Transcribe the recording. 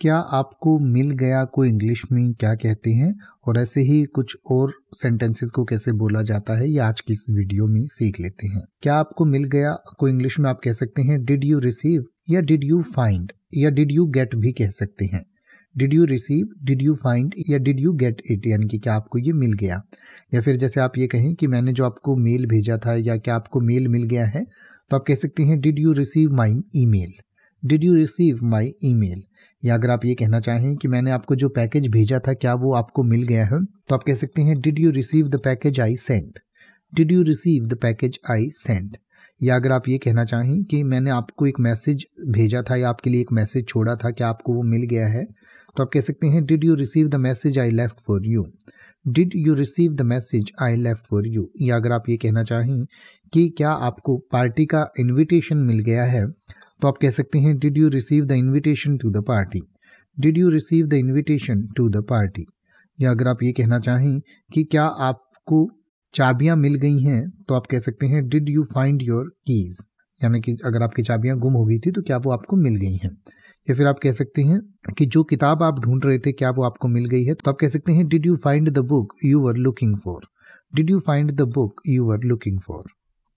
क्या आपको मिल गया को इंग्लिश में क्या कहते हैं और ऐसे ही कुछ और सेंटेंसेस को कैसे बोला जाता है ये आज की इस वीडियो में सीख लेते हैं क्या आपको मिल गया को इंग्लिश में आप कह सकते हैं डिड यू रिसीव या डिड यू फाइंड या डिड यू गेट भी कह सकते हैं did you receive did you find या डिड यू गेट इट यानी कि क्या आपको ये मिल गया या फिर जैसे आप ये कहें कि मैंने जो आपको मेल भेजा था या क्या आपको मेल मिल गया है तो आप कह सकते हैं did you receive my email did you receive my email या अगर आप ये कहना चाहें कि मैंने आपको जो पैकेज भेजा था क्या वो आपको मिल गया है तो आप कह सकते हैं did you receive the package I send did you receive the package I send या अगर आप ये कहना चाहें कि मैंने आपको एक मैसेज भेजा था या आपके लिए एक मैसेज छोड़ा था क्या आपको वो मिल गया है तो आप कह सकते हैं did you receive the message I left for you did you receive the message I left for you या अगर आप ये कहना चाहें कि क्या आपको पार्टी का इन्विटेशन मिल गया है तो आप कह सकते हैं did you receive the invitation to the party did you receive the invitation to the party या अगर आप ये कहना चाहें कि क्या आपको चाबियां मिल गई हैं तो आप कह सकते हैं did you find your keys यानी कि अगर आपकी चाबियां गुम हो गई थी तो क्या वो आपको मिल गई हैं या फिर आप कह सकते हैं कि जो किताब आप ढूंढ रहे थे क्या वो आपको मिल गई है तो आप कह सकते हैं did you find the book you are looking for did you find the book you are looking for